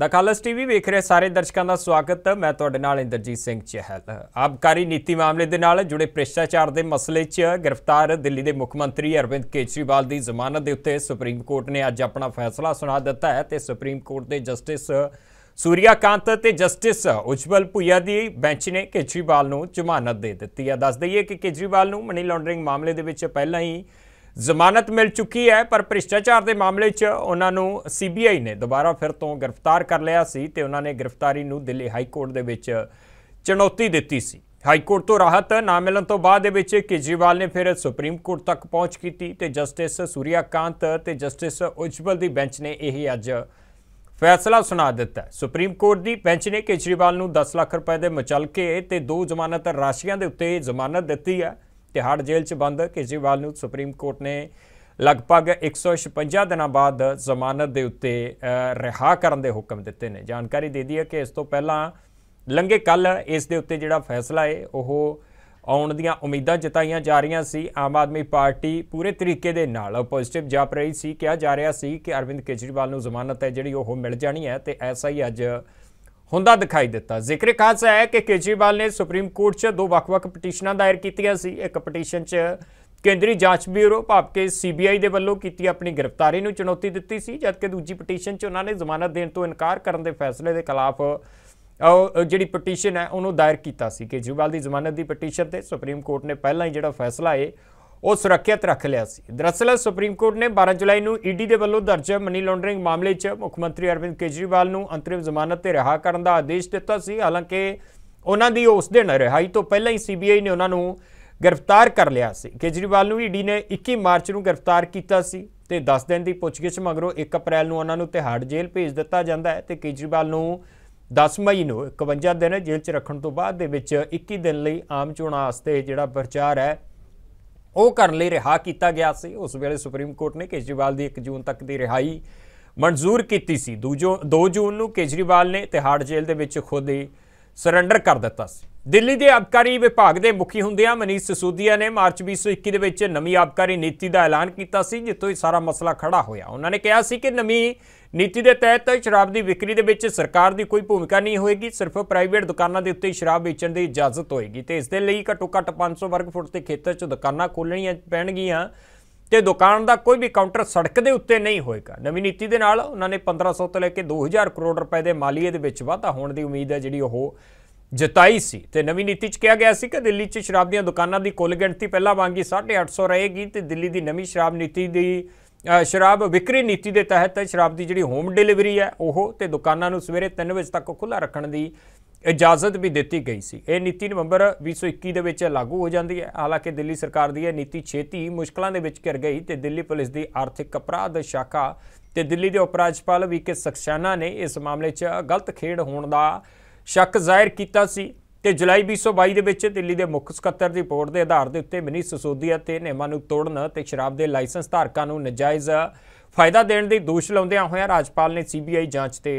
ਦਖਾਲਸ TV ਵੇਖ ਰਹੇ ਸਾਰੇ ਦਰਸ਼ਕਾਂ ਦਾ ਸਵਾਗਤ ਮੈਂ ਤੁਹਾਡੇ ਨਾਲ ਇੰਦਰਜੀਤ ਸਿੰਘ ਚਹਿਲ ਆਬਕਾਰੀ ਨੀਤੀ ਮਾਮਲੇ ਦੇ ਨਾਲ ਜੁੜੇ ਭ੍ਰਿਸ਼ਟਾਚਾਰ ਦੇ ਮਸਲੇ 'ਚ ਗ੍ਰਿਫਤਾਰ ਦਿੱਲੀ ਦੇ ਮੁੱਖ ਮੰਤਰੀ ਅਰਵਿੰਦ ਕੇਜਰੀਵਾਲ ਦੀ ਜ਼ਮਾਨਤ ਦੇ ਉੱਤੇ ਸੁਪਰੀਮ ਕੋਰਟ ਨੇ ਅੱਜ ਆਪਣਾ ਫੈਸਲਾ ਸੁਣਾ ਦਿੱਤਾ ਹੈ ਤੇ ਸੁਪਰੀਮ ਕੋਰਟ ਦੇ ਜਸਟਿਸ ਸੂਰਿਆਕਾਂਤ ਤੇ ਜਸਟਿਸ ਉਜਵਲ ਪੁਈਆ ਦੀ ਬੈਂਚ ਨੇ ਕੇਜਰੀਵਾਲ ਨੂੰ ਜ਼ਮਾਨਤ ਦੇ ਦਿੱਤੀ ਹੈ ਦੱਸ ਦਈਏ ਕਿ ਕੇਜਰੀਵਾਲ ਨੂੰ ਮਨੀ ਲਾਂਡਰਿੰਗ ਮਾਮਲੇ ਦੇ ਵਿੱਚ ਪਹਿਲਾਂ ਹੀ ਜ਼ਮਾਨਤ ਮਿਲ ਚੁੱਕੀ ਹੈ ਪਰ ਭ੍ਰਿਸ਼ਟਾਚਾਰ ਦੇ ਮਾਮਲੇ 'ਚ ਉਹਨਾਂ ਨੂੰ ਸੀਬੀਆਈ ਨੇ ਦੁਬਾਰਾ ਫਿਰ ਤੋਂ ਗ੍ਰਿਫਤਾਰ ਕਰ ਲਿਆ ਸੀ ਤੇ ਉਹਨਾਂ ਨੇ ਗ੍ਰਿਫਤਾਰੀ ਨੂੰ ਦਿੱਲੀ ਹਾਈ ਕੋਰਟ ਦੇ ਵਿੱਚ ਚੁਣੌਤੀ ਦਿੱਤੀ ਸੀ ਹਾਈ ਕੋਰਟ ਤੋਂ ਰਾਹਤ ਨਾ ਮਿਲਣ ਤੋਂ ਬਾਅਦ ਦੇ ਵਿੱਚ ਕੇਜਰੀਵਾਲ ਨੇ ਫਿਰ ਸੁਪਰੀਮ ਕੋਰਟ ਤੱਕ ਪਹੁੰਚ ਕੀਤੀ ਤੇ ਜਸਟਿਸ ਸੂਰਿਆਕਾਂਤ ਤੇ ਜਸਟਿਸ ਉਜਵਲ ਦੀ ਬੈਂਚ ਨੇ ਇਹ ਅੱਜ ਫੈਸਲਾ ਸੁਣਾ ਦਿੱਤਾ ਸੁਪਰੀਮ ਕੋਰਟ ਦੀ ਬੈਂਚ ਨੇ ਕੇਜਰੀਵਾਲ ਨੂੰ 10 ਲੱਖ ਰੁਪਏ ਦੇ ਮਚਲਕੇ ਤੇ ਦੋ ਜ਼ਮਾਨਤ ਰਾਸ਼ੀਆਂ ਦੇ ਉੱਤੇ ਜ਼ਮਾਨਤ ਦਿੱਤੀ ਹੈ ਤਿਹਾੜ ਜੇਲ੍ਹ 'ਚ ਬੰਦ ਕੇਜੀਵਾਲ ਨੂੰ ਸੁਪਰੀਮ ਕੋਰਟ ਨੇ ਲਗਭਗ 156 ਦਿਨਾਂ ਬਾਅਦ ਜ਼ਮਾਨਤ ਦੇ ਉੱਤੇ ਰਿਹਾ ਕਰਨ ਦੇ ਹੁਕਮ ਦਿੱਤੇ ਨੇ ਜਾਣਕਾਰੀ ਦੇ ਦਈਏ ਕਿ ਇਸ ਤੋਂ ਪਹਿਲਾਂ ਲੰਘੇ ਕੱਲ ਇਸ ਦੇ ਉੱਤੇ ਜਿਹੜਾ ਫੈਸਲਾ ਹੈ ਉਹ ਆਉਣ ਦੀਆਂ ਉਮੀਦਾਂ ਜਤਾਈਆਂ ਜਾ ਰਹੀਆਂ ਸੀ ਆਮ ਆਦਮੀ ਪਾਰਟੀ ਪੂਰੇ ਤਰੀਕੇ ਦੇ ਨਾਲ ਪੋਜ਼ਿਟਿਵ ਜਾਪ ਰਹੀ ਸੀ ਕਿਹਾ ਜਾ ਰਿਹਾ ਸੀ ਕਿ ਅਰਵਿੰਦ ਕੇਜਰੀਵਾਲ ਨੂੰ ਜ਼ਮਾਨਤ ਹੈ ਜਿਹੜੀ ਉਹ ਮਿਲ ਜਾਣੀ ਹੈ ਤੇ ਐਸਾ ਹੀ ਅੱਜ ਹੁੰਦਾ ਦਿਖਾਈ ਦਿੱਤਾ ਜ਼ਿਕਰ ਖਾਸ ਹੈ ਕਿ ਕੇਜੀਵਾਲ ਨੇ ਸੁਪਰੀਮ ਕੋਰਟ 'ਚ ਦੋ ਵੱਖ-ਵੱਖ ਪਟੀਸ਼ਨਾਂ ਦਾਇਰ ਕੀਤੀਆਂ ਸੀ ਇੱਕ ਪਟੀਸ਼ਨ 'ਚ ਕੇਂਦਰੀ ਜਾਂਚ ਬਿਊਰੋ ਭਾਪਕੇ ਸੀਬੀਆਈ ਦੇ ਵੱਲੋਂ ਕੀਤੀ ਆਪਣੀ ਗ੍ਰਿਫਤਾਰੀ ਨੂੰ ਚੁਣੌਤੀ ਦਿੱਤੀ ਸੀ ਜਦਕਿ ਦੂਜੀ ਪਟੀਸ਼ਨ 'ਚ ਉਹਨਾਂ ਨੇ ਜ਼ਮਾਨਤ ਦੇਣ ਤੋਂ ਇਨਕਾਰ ਕਰਨ ਦੇ ਫੈਸਲੇ ਦੇ ਖਿਲਾਫ ਉਹ ਜਿਹੜੀ ਪਟੀਸ਼ਨ ਹੈ ਉਹਨੂੰ ਦਾਇਰ ਕੀਤਾ ਸੀ ਕੇਜੀਵਾਲ ਦੀ ਜ਼ਮਾਨਤ ਦੀ ਪਟੀਸ਼ਨ ਤੇ ਸੁਪਰੀਮ ਕੋਰਟ ਨੇ ਪਹਿਲਾਂ ਹੀ ਜਿਹੜਾ ਫੈਸਲਾ ਹੈ ਉਹ ਸੁਰੱਖਿਅਤ ਰੱਖ ਲਿਆ ਸੀ ਦਰਅਸਲ ਸੁਪਰੀਮ ਕੋਰਟ ਨੇ 12 ਜੁਲਾਈ ਨੂੰ ਈਡੀ ਦੇ ਵੱਲੋਂ ਦਰਜ ਮਨੀ ਲਾਂਡਰਿੰਗ ਮਾਮਲੇ 'ਚ ਮੁੱਖ ਮੰਤਰੀ ਅਰਵਿੰਦ ਕੇਜਰੀਵਾਲ ਨੂੰ ਅੰਤਰਿਮ ਜ਼ਮਾਨਤ ਤੇ ਰਿਹਾ ਕਰਨ ਦਾ ਆਦੇਸ਼ ਦਿੱਤਾ ਸੀ ਹਾਲਾਂਕਿ ਉਹਨਾਂ ਦੀ ਉਸ ਦਿਨ ਰਿਹਾਈ ਤੋਂ ਪਹਿਲਾਂ ਹੀ ਸੀਬੀਆਈ ਨੇ ਉਹਨਾਂ ਨੂੰ ਗ੍ਰਿਫਤਾਰ ਕਰ ਲਿਆ ਸੀ ਕੇਜਰੀਵਾਲ ਨੂੰ ਈਡੀ ਨੇ 21 ਮਾਰਚ ਨੂੰ ਗ੍ਰਿਫਤਾਰ ਕੀਤਾ ਸੀ ਤੇ 10 ਦਿਨ ਦੀ ਪੁੱਛਗਿੱਛ ਮਗਰੋਂ 1 ਅਪ੍ਰੈਲ ਨੂੰ ਉਹਨਾਂ ਨੂੰ ਤਿਹਾੜ ਜੇਲ੍ਹ ਭੇਜ ਦਿੱਤਾ ਜਾਂਦਾ ਹੈ ਤੇ ਕੇਜਰੀਵਾਲ ਨੂੰ 10 ਮਈ ਨੂੰ 51 ਦਿਨ ਜੇਲ੍ਹ 'ਚ ਰੱਖਣ ਤੋਂ ਬਾਅਦ ਦੇ ਵਿੱਚ 21 ਦਿਨ ਲਈ ਆਮ ਚੋਣਾਂ ਵਾਸਤੇ ਜਿਹੜਾ ਪ੍ਰਚਾਰ ਹੈ ਉਹ ਕਰਨ ਲਈ ਰਿਹਾ ਕੀਤਾ ਗਿਆ ਸੀ ਉਸ ਵੇਲੇ ਸੁਪਰੀਮ ਕੋਰਟ ਨੇ ਕੇਜਰੀਵਾਲ ਦੀ 1 ਜੂਨ ਤੱਕ ਦੀ ਰਿਹਾਈ ਮਨਜ਼ੂਰ ਕੀਤੀ ਸੀ 2 ਜੂਨ ਨੂੰ ਕੇਜਰੀਵਾਲ ਨੇ ਤਿਹਾੜ ਜੇਲ੍ਹ ਦੇ ਵਿੱਚ ਖੁਦ ਹੀ ਸਰੈਂਡਰ ਕਰ ਦਿੱਤਾ ਸੀ ਦਿੱਲੀ ਦੇ ਆਬਕਾਰੀ ਵਿਭਾਗ ਦੇ ਮੁਖੀ ਹੁੰਦਿਆਂ ਮਨੀਸ਼ ਸਿਸੋਦੀਆ ਨੇ ਮਾਰਚ 2021 ਦੇ ਵਿੱਚ ਨਵੀਂ ਆਬਕਾਰੀ ਨੀਤੀ ਦਾ ਐਲਾਨ ਕੀਤਾ ਸੀ ਜਿੱਥੋਂ ਇਹ ਸਾਰਾ ਮਸਲਾ ਖੜਾ ਹੋਇਆ ਉਹਨਾਂ ਨੇ ਕਿਹਾ ਸੀ ਕਿ ਨਵੀਂ ਨੀਤੀ ਦੇ ਤਹਿਤ ਸ਼ਰਾਬ ਦੀ ਵਿਕਰੀ ਦੇ ਵਿੱਚ ਸਰਕਾਰ ਦੀ ਕੋਈ ਭੂਮਿਕਾ ਨਹੀਂ ਹੋਏਗੀ ਸਿਰਫ ਪ੍ਰਾਈਵੇਟ ਦੁਕਾਨਾਂ ਦੇ ਉੱਤੇ ਸ਼ਰਾਬ ਵੇਚਣ ਦੀ ਇਜਾਜ਼ਤ ਹੋਏਗੀ ਤੇ ਇਸ ਦੇ ਲਈ ਘੱਟੋ ਘੱਟ 500 ਵਰਗ ਫੁੱਟ ਦੇ ਖੇਤਰ 'ਚ ਦੁਕਾਨਾਂ ਖੋਲਣੀਆਂ ਪੈਣਗੀਆਂ ਤੇ ਦੁਕਾਨ ਦਾ ਕੋਈ ਵੀ ਕਾਊਂਟਰ ਸੜਕ ਦੇ ਉੱਤੇ ਨਹੀਂ ਹੋਏਗਾ ਨਵੀਂ ਨੀਤੀ ਦੇ ਨਾਲ ਉਹਨਾਂ ਨੇ 1500 ਤੋਂ ਲੈ ਕੇ 2000 ਕਰੋੜ ਰੁਪਏ ਦੇ ਮਾਲੀਏ ਦੇ ਵਿੱਚ ਵਾਧਾ ਹੋਣ ਦੀ ਉਮੀਦ ਹੈ ਜਿਹੜੀ ਉਹ ਜਤਾਈ ਸੀ ਤੇ ਨਵੀਂ ਨੀਤੀ 'ਚ ਕਿਹਾ ਗਿਆ ਸੀ ਕਿ ਦਿੱਲੀ 'ਚ ਸ਼ਰਾਬ ਦੀਆਂ ਦੁਕਾਨਾਂ ਦੀ ਕੁੱਲ ਗਿਣਤੀ ਪਹਿਲਾਂ ਵਾਂਗੀ 850 ਰਹੇਗੀ ਤੇ ਦਿੱਲੀ ਦੀ ਨਵੀਂ ਸ਼ਰਾਬ ਨੀਤੀ ਦੀ ਸ਼ਰਾਬ ਵਿਕਰੀ ਨੀਤੀ ਦੇ ਤਹਿਤ ਸ਼ਰਾਬ ਦੀ ਜਿਹੜੀ ਹੋਮ ਡਿਲੀਵਰੀ ਹੈ ਉਹ ਤੇ ਦੁਕਾਨਾਂ ਨੂੰ ਸਵੇਰੇ 3 ਵਜੇ ਤੱਕ ਖੁੱਲਾ ਰੱਖਣ ਦੀ ਇਜਾਜ਼ਤ ਵੀ ਦਿੱਤੀ ਗਈ ਸੀ ਇਹ ਨੀਤੀ ਨਵੰਬਰ 2021 ਦੇ ਵਿੱਚ ਲਾਗੂ ਹੋ ਜਾਂਦੀ ਹੈ ਹਾਲਾਂਕਿ ਦਿੱਲੀ ਸਰਕਾਰ ਦੀ ਇਹ ਨੀਤੀ ਛੇਤੀ ਮੁਸ਼ਕਲਾਂ ਦੇ ਵਿੱਚ ਘਿਰ ਗਈ ਤੇ ਦਿੱਲੀ ਪੁਲਿਸ ਦੀ ਆਰਥਿਕ ਅਪਰਾਧ ਸ਼ਾਖਾ ਤੇ ਦਿੱਲੀ ਦੇ ਉਪ ਰਾਜਪਾਲ ਵੀ ਕੇ ਸਖਸ਼ਾਨਾ ਨੇ ਇਸ ਮਾਮਲੇ 'ਚ ਗਲਤ ਖੇਡ ਹੋਣ ਦਾ ਸ਼ੱਕ ਜ਼ਾਹਿਰ ਕੀਤਾ ਸੀ ਤੇ ਜੁਲਾਈ 2022 ਦੇ ਵਿੱਚ ਦਿੱਲੀ ਦੇ ਮੁੱਖ ਸਕੱਤਰ ਦੀ ਰਿਪੋਰਟ ਦੇ ਆਧਾਰ ਦੇ ਉੱਤੇ ਮਨੀ ਸਸੋਦੀਆ ਤੇ ਨਿਯਮਾਂ ਨੂੰ ਤੋੜਨ ਤੇ ਸ਼ਰਾਬ ਦੇ ਲਾਇਸੈਂਸ ਧਾਰਕਾਂ ਨੂੰ ਨਜਾਇਜ਼ ਫਾਇਦਾ ਦੇਣ ਦੀ ਦੋਸ਼ ਲਾਉਂਦਿਆਂ ਹੋਇਆਂ ਰਾਜਪਾਲ ਨੇ ਸੀਬੀਆਈ ਜਾਂਚ ਤੇ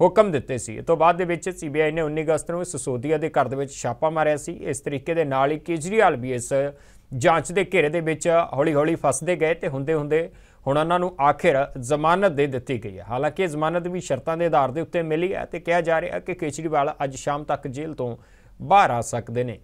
ਹੁਕਮ ਦਿੱਤੇ ਸੀ ਇਸ ਤੋਂ ਬਾਅਦ ਦੇ ਵਿੱਚ ਸੀਬੀਆਈ ਨੇ 19 ਅਗਸਤ ਨੂੰ ਸਸੋਦੀਆ ਦੇ ਘਰ ਦੇ ਵਿੱਚ ਛਾਪਾ ਮਾਰਿਆ ਸੀ ਇਸ ਤਰੀਕੇ ਦੇ ਨਾਲ ਹੀ ਕੇਜਰੀਵਾਲ ਵੀ ਇਸ ਜਾਂਚ ਦੇ ਘੇਰੇ ਦੇ ਵਿੱਚ ਹੌਲੀ-ਹੌਲੀ ਫਸਦੇ ਗਏ ਤੇ ਹੁੰਦੇ ਹੁੰਦੇ ਹੁਣ ਉਹਨਾਂ ਨੂੰ ਆਖਿਰ ਜ਼ਮਾਨਤ ਦੇ ਦਿੱਤੀ ਗਈ ਹੈ ਹਾਲਾਂਕਿ ਜ਼ਮਾਨਤ ਵੀ ਸ਼ਰਤਾਂ ਦੇ ਆਧਾਰ ਦੇ ਉੱਤੇ ਮਿਲੀ ਹੈ ਤੇ ਕਿਹਾ ਜਾ ਰਿਹਾ ਕਿ ਕੇਜਰੀਵਾਲ ਅੱਜ ਸ਼ਾਮ ਤੱਕ ਜੇਲ੍ਹ ਤੋਂ ਬਾਹਰ ਆ ਸਕਦੇ ਨੇ